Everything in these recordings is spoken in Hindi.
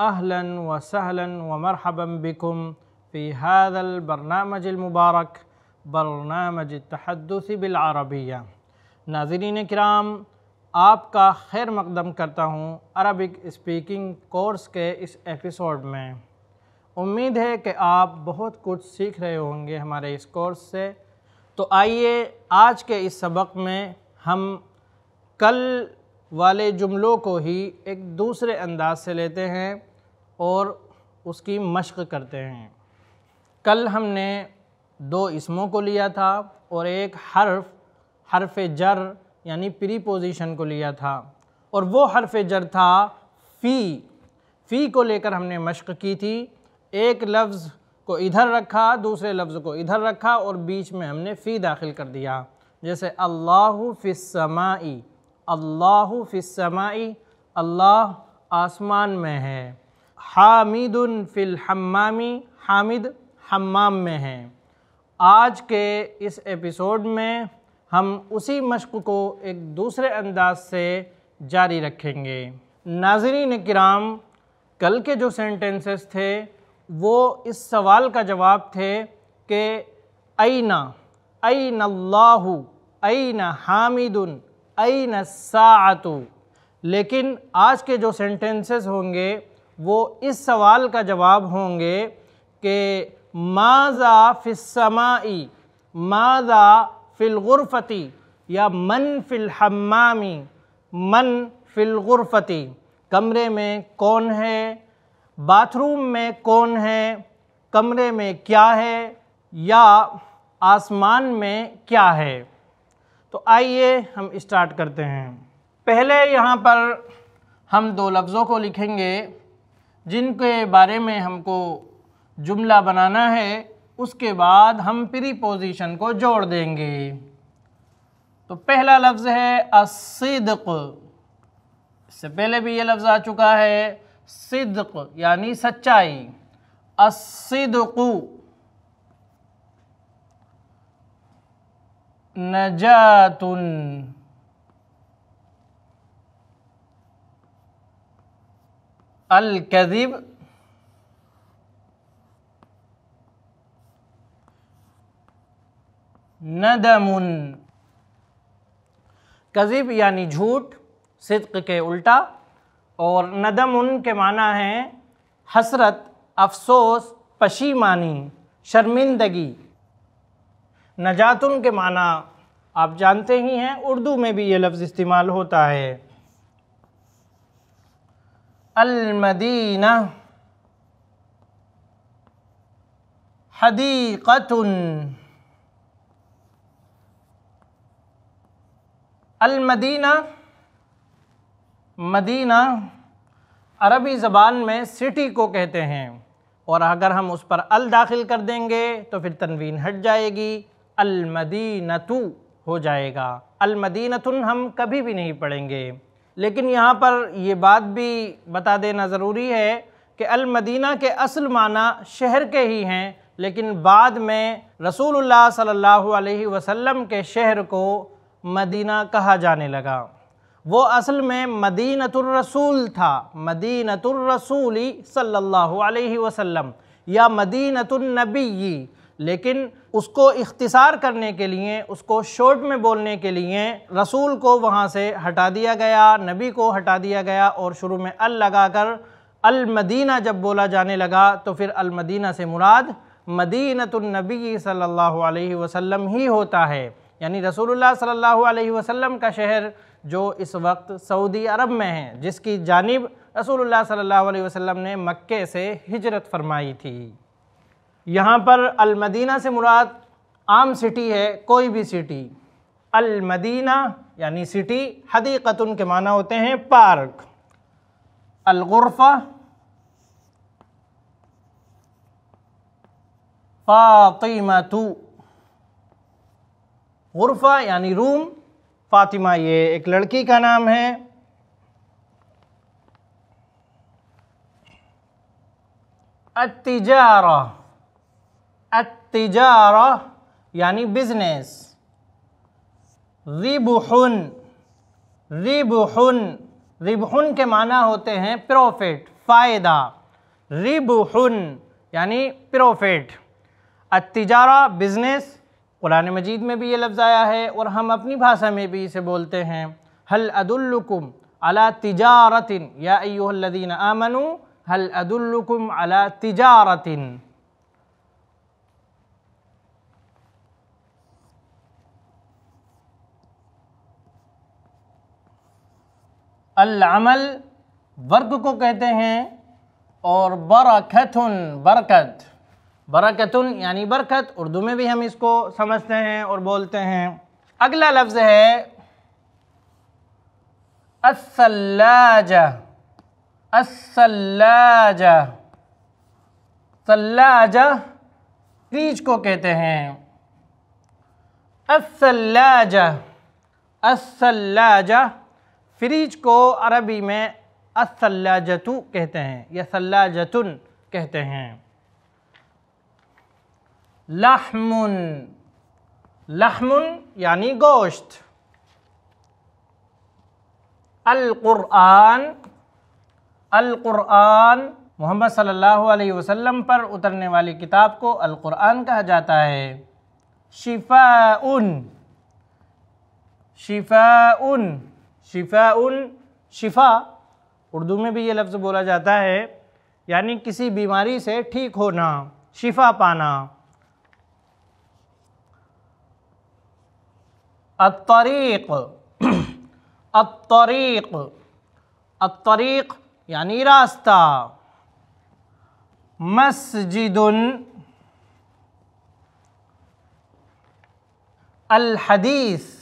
أهلا وسهلا ومرحبا بكم في هذا البرنامج المبارك برنامज तहदुस बिलआरबिया नाजरीन कराम आपका खैर मकदम करता हूँ अरबिक स्पीकिंग कोर्स के इस एपिसोड में उम्मीद है कि आप बहुत कुछ सीख रहे होंगे हमारे इस कोर्स से तो आइए आज के इस सबक में हम कल वाले जुमलों को ही एक दूसरे अंदाज से लेते हैं और उसकी मशक़ करते हैं कल हमने दो इसमों को लिया था और एक हर्फ हर्फ जर यानी प्री पोज़िशन को लिया था और वो हर्फ जर था फ़ी फ़ी को लेकर हमने मशक़ की थी एक लफ्ज़ को इधर रखा दूसरे लफ्ज़ को इधर रखा और बीच में हमने फ़ी दाखिल कर दिया जैसे अल्लाह फ़िसमाई अल्लाह फ़िसमाई अल्लाह आसमान में है हामिदन फिल हमामी हामिद हमाम में हैं आज के इस एपिसोड में हम उसी मश्क को एक दूसरे अंदाज से जारी रखेंगे नाजरीन कराम कल के जो सेंटेंसेस थे वो इस सवाल का जवाब थे कि अना अन अल्लाह हामिद हामिदन न सातु लेकिन आज के जो सेंटेंसेस होंगे वो इस सवाल का जवाब होंगे कि माजा फ़िसमाई माजा फ़िलग़ुरफ़ती या मन फ़िलहमामी मन फ़िलग़ुरफ़ती कमरे में कौन है बाथरूम में कौन है कमरे में क्या है या आसमान में क्या है तो आइए हम स्टार्ट करते हैं पहले यहाँ पर हम दो लफ्ज़ों को लिखेंगे जिनके बारे में हमको जुमला बनाना है उसके बाद हम प्रीपोजिशन को जोड़ देंगे तो पहला लफ्ज़ है असिदक इससे पहले भी ये लफ्ज़ आ चुका है सिद्क यानी सच्चाई असिदकु नजातुन कदीब नदमुन कजीब यानी झूठ सिद्क के उल्टा और नदमुन के माना है हसरत अफसोस पशीमानी शर्मिंदगी नजातुन के माना आप जानते ही हैं उर्दू में भी ये लफ्ज़ इस्तेमाल होता है अलमदीना हदीकतुन अलमदीना मदीना अरबी ज़बान में सिटी को कहते हैं और अगर हम उस पर अल दाखिल कर देंगे तो फिर तनवीन हट जाएगी अलमदीनतु हो जाएगा अलमदीनतुन हम कभी भी नहीं पढ़ेंगे लेकिन यहाँ पर ये बात भी बता देना ज़रूरी है कि अलमदीना के असल माना शहर के ही हैं लेकिन बाद में रसूलुल्लाह सल्लल्लाहु अलैहि वसल्लम के शहर को मदीना कहा जाने लगा वो असल में मदीनतुर्रसूल था मदीनतुर्रसूली सल्लल्लाहु अलैहि वसल्लम या मदीनतुलनबी लेकिन उसको इख्तिसार करने के लिए उसको शॉर्ट में बोलने के लिए रसूल को वहाँ से हटा दिया गया नबी को हटा दिया गया और शुरू में अल लगा कर अलमदीना जब बोला जाने लगा तो फिर अलमदीना से मुराद मदीनतुलनबी सल्लल्लाहु अलैहि वसल्लम ही होता है यानी रसूलुल्लाह सल्लल्लाहु अलैहि वसल्लम का शहर जो इस वक्त सऊदी अरब में है जिसकी जानब रसूलुल्लाह सल्लल्लाहु अलैहि वसल्लम ने मक्के से हिजरत फरमाई थी यहाँ पर अलमदीना से मुराद आम सिटी है कोई भी सिटी अलमदीना यानी सिटी हदीकतन के माना होते हैं पार्क अलगुरफा फ़ातिमा तू गुरफा यानी रूम फ़ातिमा ये एक लड़की का नाम है अतिजारा अतिजारा यानी बिजनेस रिबुहन रिबुहन रिबहुन के माना होते हैं प्रॉफिट फ़ायदा रिबहुन यानी प्रॉफिट अतजारा बिज़नेस कुरान मजीद में भी ये लफ्ज़ आया है और हम अपनी भाषा में भी इसे बोलते हैं हल अदुल्लुकुम अला तिजारतिन या अयोहल्लदीन आमनु हल अदुल्लुकुम अला तिजारतिन अमल वर्क को कहते हैं और बरकतुन बरकत बरकतुन यानी बरकत उर्दू में भी हम इसको समझते हैं और बोलते हैं अगला लफ्ज़ है असल्लाजा असल्लाजा सल्लाजा फ्रीज को कहते हैं असल्लाजा असल्लाजा फ्रिज को अरबी में असल्लाजतु कहते हैं या सल्लाजतुन कहते हैं लहमुन लहमुन यानी गोश्त अल कुरआन मोहम्मद सल्लल्लाहु अलैहि वसल्लम पर उतरने वाली किताब को अल-कुरआन कहा जाता है शिफा उन शिफा उन शिफा शिफा उर्दू में भी ये लफ्ज़ बोला जाता है यानी किसी बीमारी से ठीक होना शिफा पाना अतरीक अतरीक अतरीक यानी रास्ता मस्जिद अलहदीस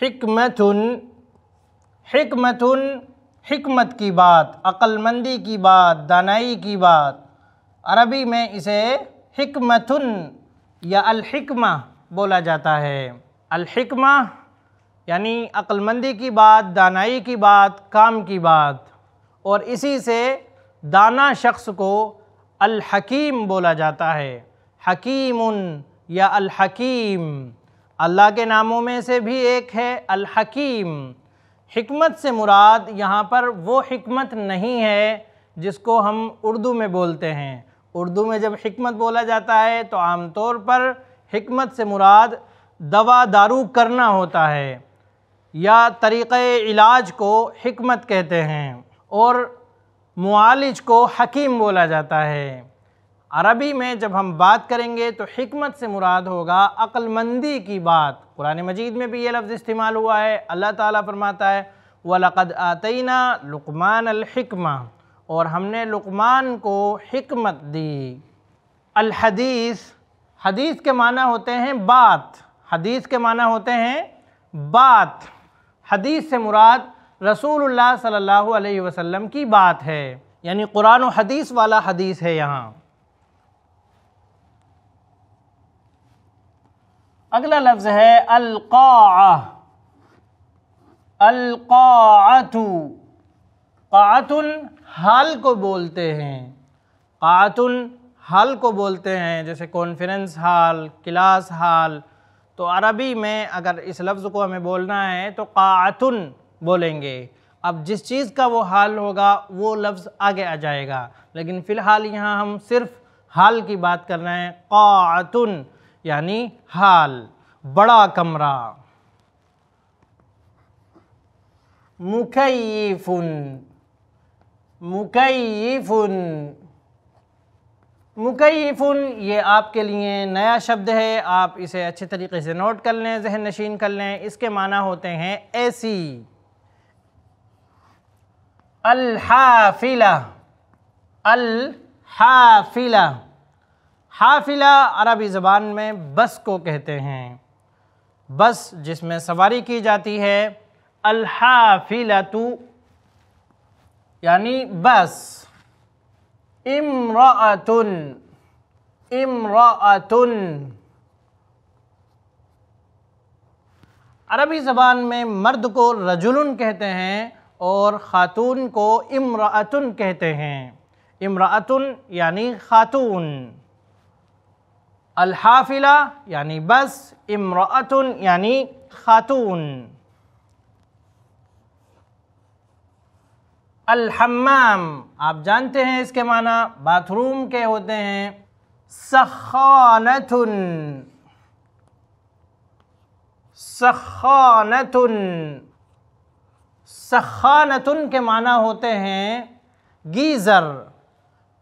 हिकमतुन हिकमतुन हिकमत की बात अक्लमंदी की बात दानाई की बात अरबी में इसे हिकमतुन या अलहिकमा बोला जाता है अलहिकमा यानी अक्लमंदी की बात दानाई की बात काम की बात और इसी से दाना शख्स को अलहकीम बोला जाता है हकीम या अलहकीम अल्लाह के नामों में से भी एक है हकीम हमत से मुराद यहाँ पर वो हमत नहीं है जिसको हम उर्दू में बोलते हैं उर्दू में जब हमत बोला जाता है तो आम तौर पर हमत से मुराद दवा दारू करना होता है या तरीक़ इलाज को हमत कहते हैं और मालिज को हकीम बोला जाता है अरबी में जब हम बात करेंगे तो हमत से मुराद होगा अक्लमंदी की बात कुरान मजीद में भी ये लफ्ज़ इस्तेमाल हुआ है अल्लाह ताला फरमाता है वलक़द आतना लुकमान अलहिकमा और हमने लुकमान को हमत दी अलहदीस हदीस के माना होते हैं बात हदीस के माना होते हैं बात हदीस से मुराद रसूलुल्लाह सल्लल्लाहु अलैहि वसल्लम की बात है यानी कुरान हदीस वाला हदीस है यहाँ अगला लफ्ज है अलका अलकातु कातुल हाल को बोलते हैं कातुल हल को बोलते हैं जैसे कॉन्फ्रेंस हाल क्लास हाल तो अरबी में अगर इस लफ्ज़ को हमें बोलना है तो कातुन बोलेंगे अब जिस चीज़ का वो हाल होगा वो लफ्ज़ आगे आ जाएगा लेकिन फ़िलहाल यहाँ हम सिर्फ़ हाल की बात कर रहे हैं कातुन यानी हाल बड़ा कमरा मुकैफुन मुकैफुन मुकैफुन ये आपके लिए नया शब्द है आप इसे अच्छे तरीके से नोट कर लें जहन नशीन कर लें इसके माना होते हैं ऐसी अल हाफिला अल हाफिला हाफिला अरबी ज़बान में बस को कहते हैं बस जिसमें सवारी की जाती है अलहाफिलतु यानी बस इमरातुन इमरातुन अरबी ज़बान में मर्द को रजुलन कहते हैं और ख़ातून को इमरातुन कहते हैं इमरातुन यानी ख़ातून अलहाफिला यानी बस इमरातुन यानी खातून अलहमाम आप जानते हैं इसके माना बाथरूम के होते हैं सखानतुन सखानतुन सखानतुन के माना होते हैं गीज़र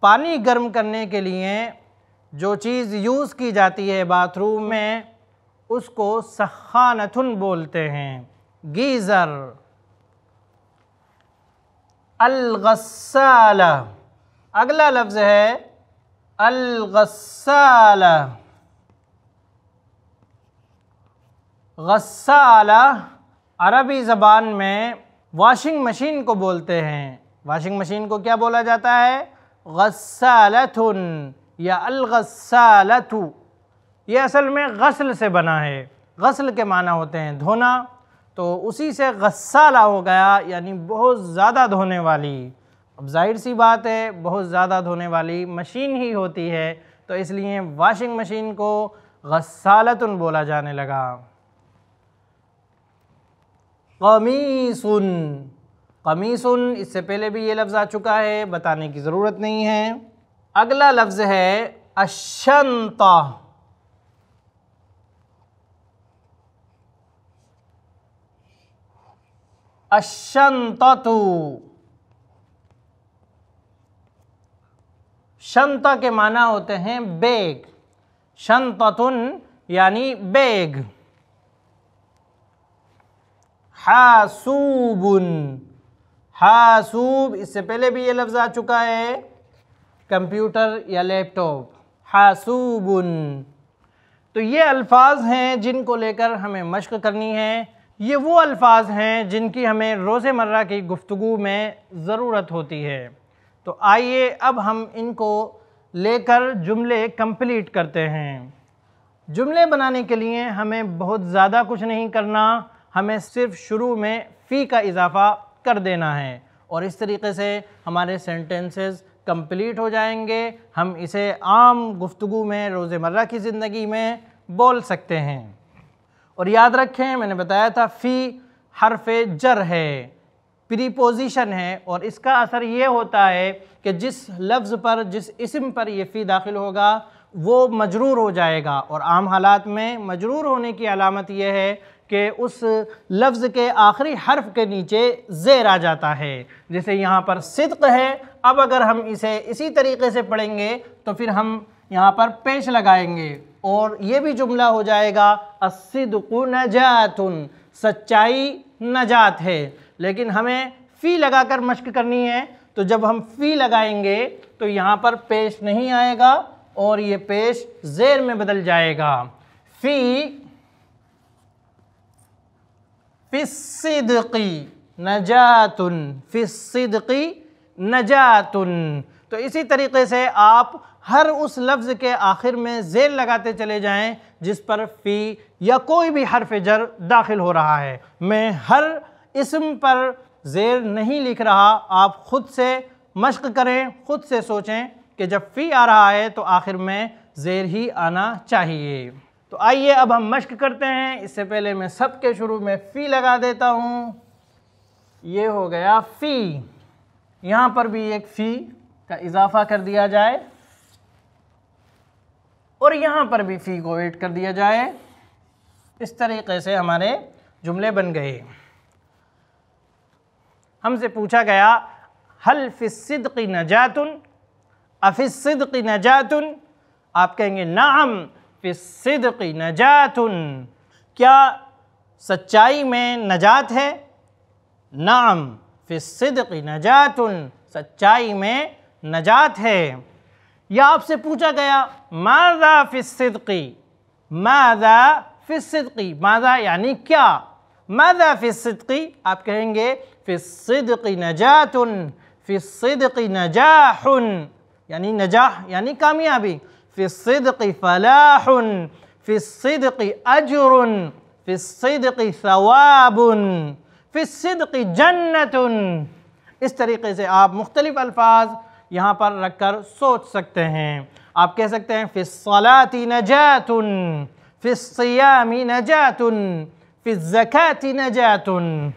पानी गर्म करने के लिए जो चीज़ यूज़ की जाती है बाथरूम में उसको सखानथुन बोलते हैं गीज़र अलगसाल अगला लफ्ज़ है अलगसाल गसाल अरबी ज़बान में वॉशिंग मशीन को बोलते हैं वाशिंग मशीन को क्या बोला जाता है गसालथुन या अलगसालतु ये असल में गसल से बना है गसल के माना होते हैं धोना तो उसी से गसाला हो गया यानी बहुत ज़्यादा धोने वाली अब जाहिर सी बात है बहुत ज़्यादा धोने वाली मशीन ही होती है तो इसलिए वाशिंग मशीन को गस्सालतन बोला जाने लगा कमीसुन कमीसुन इससे पहले भी ये लफ्ज़ आ चुका है बताने की ज़रूरत नहीं है अगला लफ्ज़ है अशंता अशंतु शंता के माना होते हैं बेग शंततुन यानी बेग हासूबुन हासूब इससे पहले भी ये लफ्ज़ आ चुका है कंप्यूटर या लैपटॉप हासूबुन तो ये अल्फाज हैं जिनको लेकर हमें मशक करनी है ये वो अल्फाज हैं जिनकी हमें रोज़मर्रा की गुफ्तु में ज़रूरत होती है तो आइए अब हम इनको लेकर जुमले कंप्लीट करते हैं जुमले बनाने के लिए हमें बहुत ज़्यादा कुछ नहीं करना हमें सिर्फ शुरू में फ़ी का इजाफ़ा कर देना है और इस तरीके से हमारे सेंटेंसेस कंप्लीट हो जाएंगे हम इसे आम गुफ्तु में रोज़मर्रा की ज़िंदगी में बोल सकते हैं और याद रखें मैंने बताया था फ़ी हरफ जर है प्रीपोजिशन है और इसका असर ये होता है कि जिस लफ्ज़ पर जिस इसम पर ये फ़ी दाखिल होगा वो मजरूर हो जाएगा और आम हालात में मजरूर होने की अलामत यह है कि उस लफ्ज़ के आखिरी हर्फ के नीचे ज़ेर आ जाता है जैसे यहाँ पर सिद्क है अब अगर हम इसे इसी तरीके से पढ़ेंगे तो फिर हम यहाँ पर पेश लगाएंगे और ये भी जुमला हो जाएगा अस्सिदकु नजातुन सच्चाई नजात है लेकिन हमें फ़ी लगाकर मश्क करनी है तो जब हम फ़ी लगाएंगे तो यहाँ पर पेश नहीं आएगा और ये पेश ज़ेर में बदल जाएगा फ़ी फ़िसदकी नजातुन फ़िसदकी नजातुन तो इसी तरीके से आप हर उस लफ्ज़ के आखिर में जेल लगाते चले जाएं जिस पर फ़ी या कोई भी हरफ जर दाखिल हो रहा है मैं हर इसम पर जेर नहीं लिख रहा आप ख़ुद से मश्क करें ख़ुद से सोचें कि जब फ़ी आ रहा है तो आखिर में जेर ही आना चाहिए तो आइए अब हम मश्क करते हैं इससे पहले मैं सब के शुरू में फ़ी लगा देता हूँ ये हो गया फ़ी यहाँ पर भी एक फ़ी का इजाफा कर दिया जाए और यहाँ पर भी फ़ी को वेट कर दिया जाए इस तरीके से हमारे जुमले बन गए हमसे पूछा गया हल फ़िसद नजातुन अफिसद नजातुन आप कहेंगे नाम फ़िसद नजातुन क्या सच्चाई में नजात है नाम في الصدق نجاة سچائی میں نجات ہے یا آپ سے پوچھا گیا ماذا في الصدق ماذا في الصدق ماذا يعني کیا ماذا في الصدق آپ کہیں گے في الصدق نجاة في الصدق نجاح يعني نجاح يعني کامیابی في الصدق فلاح في الصدق أجر في الصدق ثواب फ़िसद जन्नत इस तरीके से आप मुख्तलिफ़ अल्फाज यहाँ पर रख कर सोच सकते हैं आप कह सकते हैं फ़िसलाती नजात फ़िसयामी नजात फ़िज़क़ाती नजातन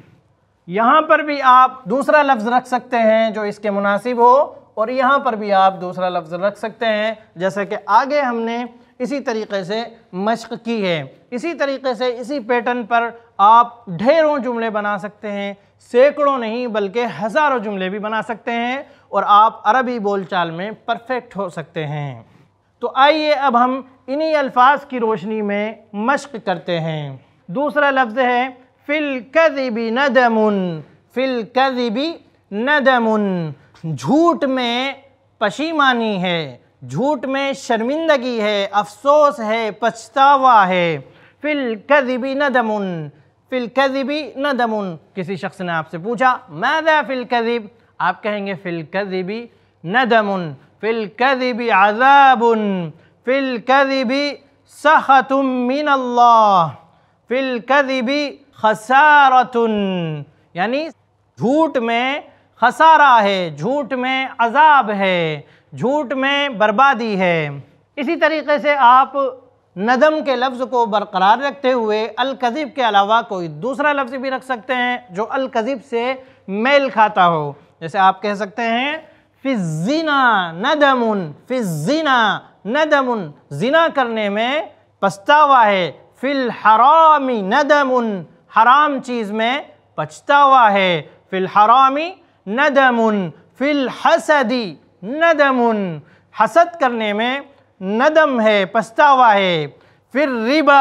यहाँ पर भी आप दूसरा लफ्ज़ रख सकते हैं जो इसके मुनासिब हो और यहाँ पर भी आप दूसरा लफ्ज़ रख सकते हैं जैसे कि आगे हमने इसी तरीके से मश्क़ की है इसी तरीके से इसी पैटर्न पर आप ढेरों जुमले बना सकते हैं सैकड़ों नहीं बल्कि हज़ारों जुमले भी बना सकते हैं और आप अरबी बोलचाल में परफेक्ट हो सकते हैं तो आइए अब हम इन्हीं अल्फाज की रोशनी में मश्क़ करते हैं दूसरा लफ्ज़ है फ़िल न नदमुन फ़िल न नदमुन झूठ में पशीमानी है झूठ में शर्मिंदगी है अफसोस है पछतावा है फिल कदिबी दमुन फिल कदिबी दमुन किसी शख्स ने आपसे पूछा मैदा फिल कदिब आप कहेंगे फिल कदिबी दमुन फिल कदिबी आजाबुन फिल कदिबी सहतुम अल्लाह फिल कदिबी खसारतुन यानी झूठ में खसारा है झूठ में अजाब है झूठ में बर्बादी है इसी तरीके से आप नदम के लफ्ज़ को बरकरार रखते हुए अलकज़िब के अलावा कोई दूसरा लफ्ज़ भी रख सकते हैं जो अलकज़िब से मेल खाता हो जैसे आप कह सकते हैं फ़िज़ीना नदमुन फ़िज़ीना नदमुन जिना करने में पछतावा है फ़िल हरामी नदमुन हराम चीज़ में पछतावा है फ़िल हरामी नदमुन फ़िल हसदी नदमुन हसद करने में नदम है पछतावा है फिर रिबा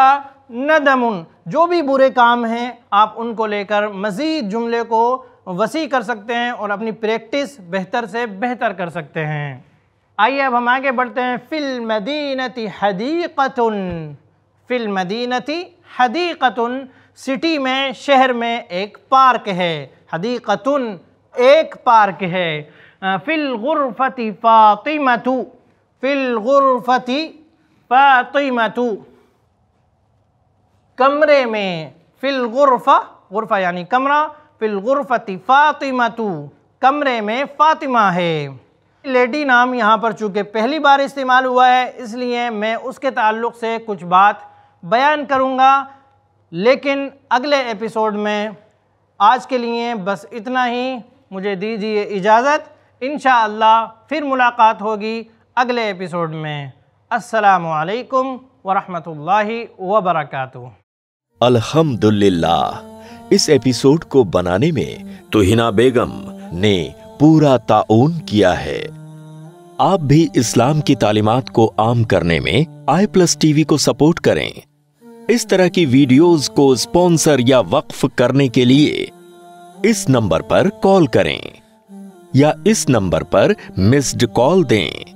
नदमुन जो भी बुरे काम हैं आप उनको लेकर मज़ीद जुमले को वसी कर सकते हैं और अपनी प्रैक्टिस बेहतर से बेहतर कर सकते हैं आइए अब हम आगे बढ़ते हैं फ़िल मदीनती हदीक़त फ़िल मदीनती हदीक़त सिटी में शहर में एक पार्क है हदीक़तन एक पार्क है फिल गुरफति फ़ातिमतु फिल गुरफति फ़ातिमतु कमरे में फिल गुरफा गुरफा यानी कमरा फिल गुरफति फ़ातिमतु कमरे में फ़ातिमा है लेडी नाम यहाँ पर चूँकि पहली बार इस्तेमाल हुआ है इसलिए मैं उसके ताल्लुक से कुछ बात बयान करूँगा लेकिन अगले एपिसोड में आज के लिए बस इतना ही मुझे दीजिए इजाज़त इन फिर मुलाकात होगी अगले एपिसोड में असलकम वरहमल वबरक अल्हम्दुलिल्लाह इस एपिसोड को बनाने में तुहिना बेगम ने पूरा ताउन किया है आप भी इस्लाम की तालीमत को आम करने में आई प्लस टीवी को सपोर्ट करें इस तरह की वीडियोस को स्पॉन्सर या वक्फ करने के लिए इस नंबर पर कॉल करें या इस नंबर पर मिस्ड कॉल दें